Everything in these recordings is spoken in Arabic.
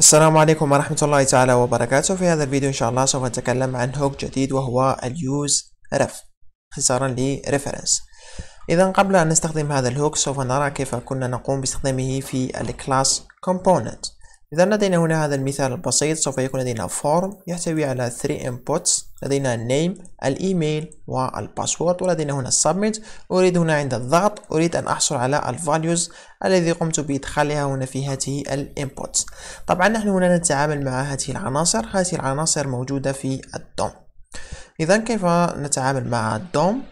السلام عليكم ورحمة الله تعالى وبركاته في هذا الفيديو إن شاء الله سوف نتكلم عن هوك جديد وهو اليوز ريف اختصارا لريفرنس إذا قبل أن نستخدم هذا الهوك سوف نرى كيف كنا نقوم باستخدامه في الكلاس كومبوننت إذا لدينا هنا هذا المثال البسيط سوف يكون لدينا فورم يحتوي على 3 inputs لدينا النيم الإيميل والباسورد ولدينا هنا submit أريد هنا عند الضغط أريد أن أحصل على الفاليوز الذي قمت بإدخالها هنا في هذه الانبوتس طبعا نحن هنا نتعامل مع هذه العناصر هذه العناصر موجودة في الدوم إذا كيف نتعامل مع الدوم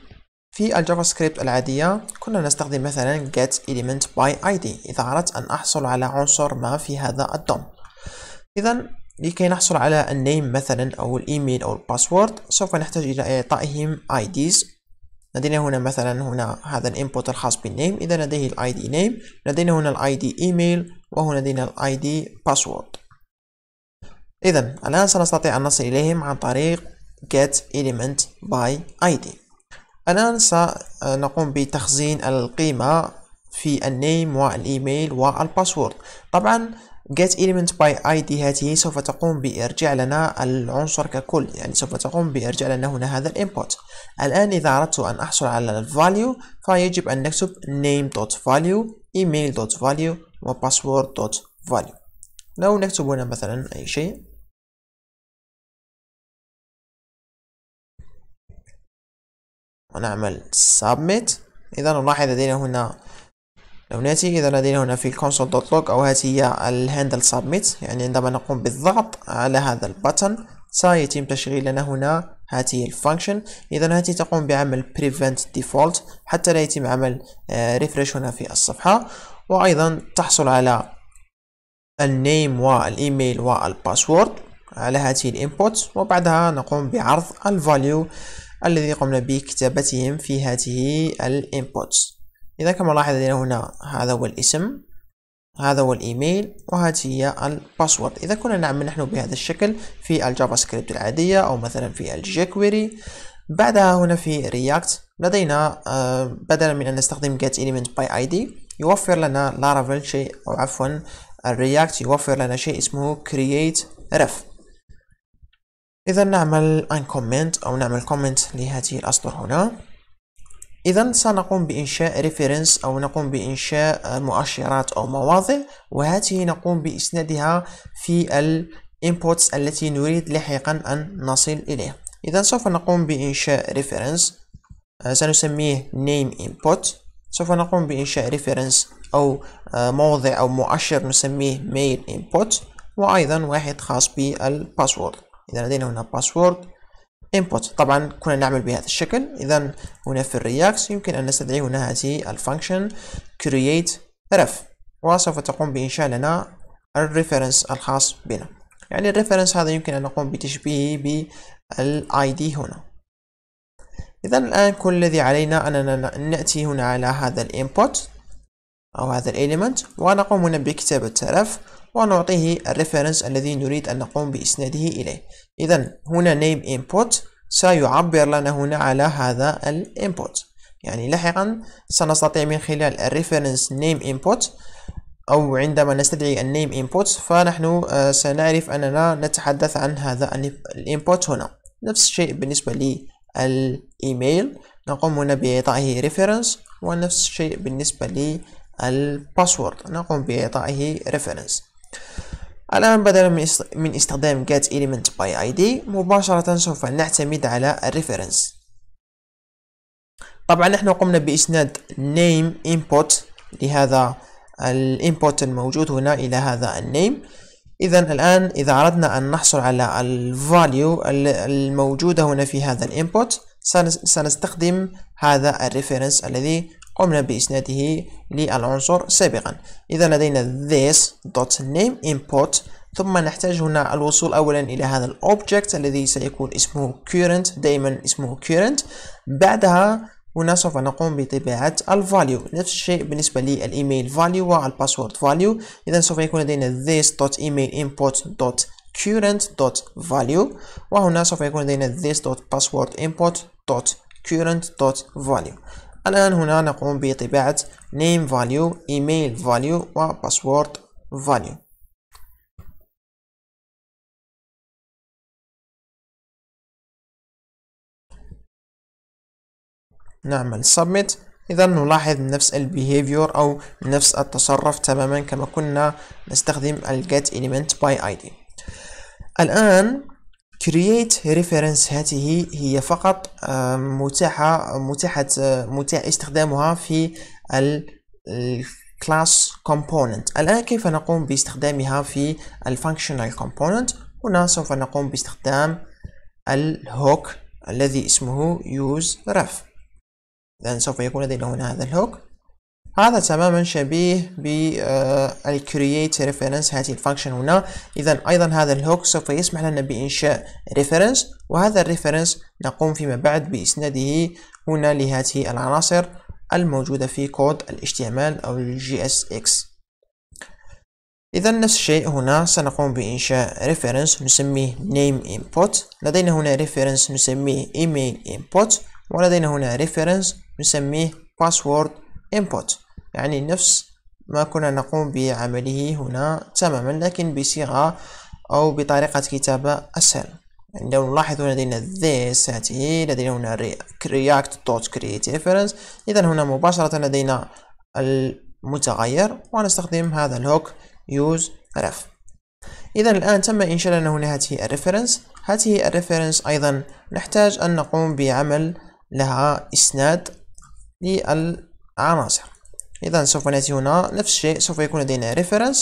في الجافا سكريبت العادية كنا نستخدم مثلا get element by id إذا أردت أن أحصل على عنصر ما في هذا الدوم إذا لكي نحصل على النيم مثلا أو الإيميل أو الباسورد سوف نحتاج إلى إعطائهم IDs لدينا هنا مثلا هنا هذا الانبوت الخاص بالنيم إذا لديه الاي ID name لدينا هنا الاي ID email وهنا لدينا الاي ID password إذا الآن سنستطيع أن نصل إليهم عن طريق get element by id الآن سنقوم آه، بتخزين القيمة في النيم والإيميل والباسورد طبعا get element by id هذه سوف تقوم بإرجاع لنا العنصر ككل يعني سوف تقوم بإرجاع لنا هنا هذا الانبوت الآن إذا أردت أن أحصل على الفاليو فيجب أن نكتب name.value email.value وpassword.value لو نكتب هنا مثلا أي شيء ونعمل submit إذا نلاحظ لدينا هنا لو ناتي إذا لدينا هنا في console.log أو هذه هي الهاندل submit يعني عندما نقوم بالضغط على هذا البتن سيتم تشغيل لنا هنا هذه الفانكشن إذا هذه تقوم بعمل prevent default حتى لا يتم عمل ريفريش آه، هنا في الصفحة وأيضا تحصل على النيم والايميل والباسورد على هذه الانبوت وبعدها نقوم بعرض الفاليو الذي قمنا بكتابتهم في هذه الانبوتس إذا كما لاحظ لدينا هنا هذا هو الاسم هذا هو الايميل وهذه هي الباسورد اذا كنا نعمل نحن بهذا الشكل في الجافا سكريبت العاديه او مثلا في الجيكويري بعدها هنا في رياكت لدينا آه، بدلا من ان نستخدم get element by id يوفر لنا لارافيل شيء او عفوا الرياكت يوفر لنا شيء اسمه create ref إذا نعمل ان كومنت أو نعمل كومنت لهذه الأسطر هنا إذا سنقوم بإنشاء ريفرنس أو نقوم بإنشاء مؤشرات أو مواضع وهذه نقوم بإسنادها في الإنبوتس التي نريد لاحقا أن نصل إليه إذا سوف نقوم بإنشاء ريفرنس آه، سنسميه name input سوف نقوم بإنشاء ريفرنس أو آه، موضع أو مؤشر نسميه mail input وأيضا واحد خاص بالباسورد إذا لدينا هنا باسورد input طبعا كنا نعمل بهذا الشكل إذا هنا في الرياكس يمكن أن نستدعي هنا هذه الفانكشن create ref وسوف تقوم بإنشاء لنا الريفرنس الخاص بنا يعني الريفرنس هذا يمكن أن نقوم بتشبيهه بالاي دي هنا إذا الآن كل الذي علينا أننا نأتي هنا على هذا الانبوت أو هذا الإيليمنت ونقوم هنا بكتابة رف ونعطيه الريفرنس الذي نريد أن نقوم بإسناده إليه إذا هنا name input سيعبر لنا هنا على هذا الانبوت يعني لاحقا سنستطيع من خلال الريفرنس نيم input أو عندما نستدعي النيم input فنحن آه، سنعرف أننا نتحدث عن هذا الانبوت هنا نفس الشيء بالنسبة للإيميل نقوم هنا بإعطائه ريفرنس ونفس الشيء بالنسبة الباسورد نقوم بإعطائه ريفرنس الآن بدلا من استخدام get element by id مباشرة سوف نعتمد على الريفرنس طبعا نحن قمنا بإسناد name input لهذا الانبوت الموجود هنا إلى هذا النيم إذا الآن إذا أردنا أن نحصل على الفاليو الموجودة هنا في هذا الانبوت سنستخدم هذا الريفرنس الذي قمنا بإسناده للعنصر سابقا إذا لدينا this dot name import ثم نحتاج هنا الوصول أولا إلى هذا الأوبجكت الذي سيكون اسمه current دائما اسمه current بعدها هنا سوف نقوم بطباعة الفاليو نفس الشيء بالنسبة للإيميل فاليو والباسورد فاليو إذا سوف يكون لدينا this.emailImport.current.value وهنا سوف يكون لدينا this.passwordImport.current.value الآن هنا نقوم بطباعة name value email value و password value نعمل submit إذا نلاحظ نفس behavior أو نفس التصرف تماما كما كنا نستخدم ال get element by id الآن create reference هذه هي فقط آه، متاحة متاحة آه، متاح استخدامها في class component الآن كيف نقوم باستخدامها في functional component هنا سوف نقوم باستخدام hook الذي اسمه use ref إذن سوف يكون لدينا هنا هذا الهوك هذا تماما شبيه بال آه، create reference هذه الفانكشن هنا اذا ايضا هذا الهوك سوف يسمح لنا بانشاء ريفرنس وهذا الريفرنس نقوم فيما بعد باسناده هنا لهذه العناصر الموجودة في كود ال HTML او ال اكس إذا نفس الشيء هنا سنقوم بإنشاء ريفرنس نسميه name input لدينا هنا ريفرنس نسميه email input ولدينا هنا ريفرنس نسميه password input يعني نفس ما كنا نقوم بعمله هنا تماما لكن بصيغة أو بطريقة كتابة أسهل يعني لو نلاحظ لدينا this هاته لدينا هنا react.createReference إذا هنا مباشرة لدينا المتغير ونستخدم هذا الهوك use ref إذا الآن تم إنشاء لنا هنا هاته الريفرنس هاته الريفرنس أيضا نحتاج أن نقوم بعمل لها إسناد للعناصر إذا سوف نأتي هنا نفس الشيء سوف يكون لدينا reference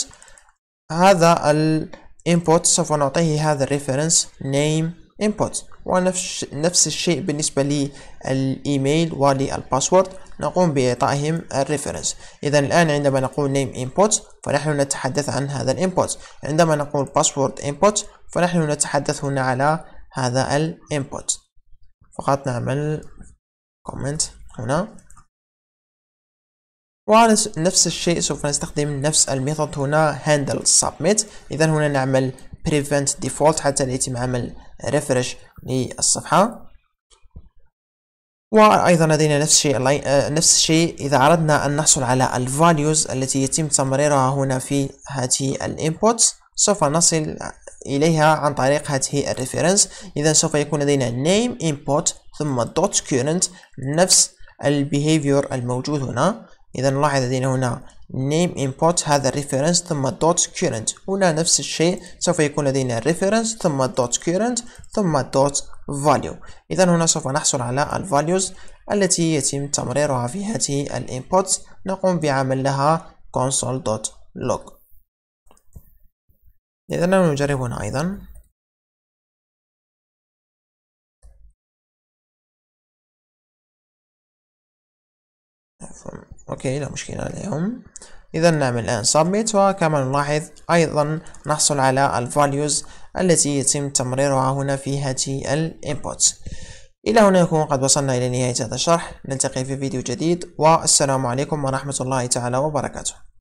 هذا الانبوت input سوف نعطيه هذا الريفرنس name input ونفس نفس الشيء بالنسبة للإيميل وللباسورد نقوم بإعطائهم الريفرنس إذا الآن عندما نقول name input فنحن نتحدث عن هذا الانبوت عندما نقول password input فنحن نتحدث هنا على هذا الانبوت فقط نعمل comment هنا وعلى نفس الشيء سوف نستخدم نفس الميثود هنا handle submit اذا هنا نعمل prevent default حتى يتم عمل refresh للصفحة وايضا لدينا نفس الشيء آه، نفس الشيء اذا اردنا ان نحصل على الفاليوز التي يتم تمريرها هنا في هذه الانبوتس سوف نصل اليها عن طريق هذه الريفرنس اذا سوف يكون لدينا name input ثم dot current نفس البيهيفير الموجود هنا إذا نلاحظ لدينا هنا name import هذا reference ثم dot current هنا نفس الشيء سوف يكون لدينا reference ثم dot current ثم dot value إذا هنا سوف نحصل على الفاليوز التي يتم تمريرها في هذه الانبوت نقوم بعمل لها console.log إذا نجرب هنا أيضا from أوكي لا مشكلة عليهم إذا نعمل الآن submit وكما نلاحظ أيضا نحصل على الفاليوز التي يتم تمريرها هنا في هذه الانبوت إلى هنا نكون قد وصلنا إلى نهاية هذا الشرح نلتقي في فيديو جديد والسلام عليكم ورحمة الله تعالى وبركاته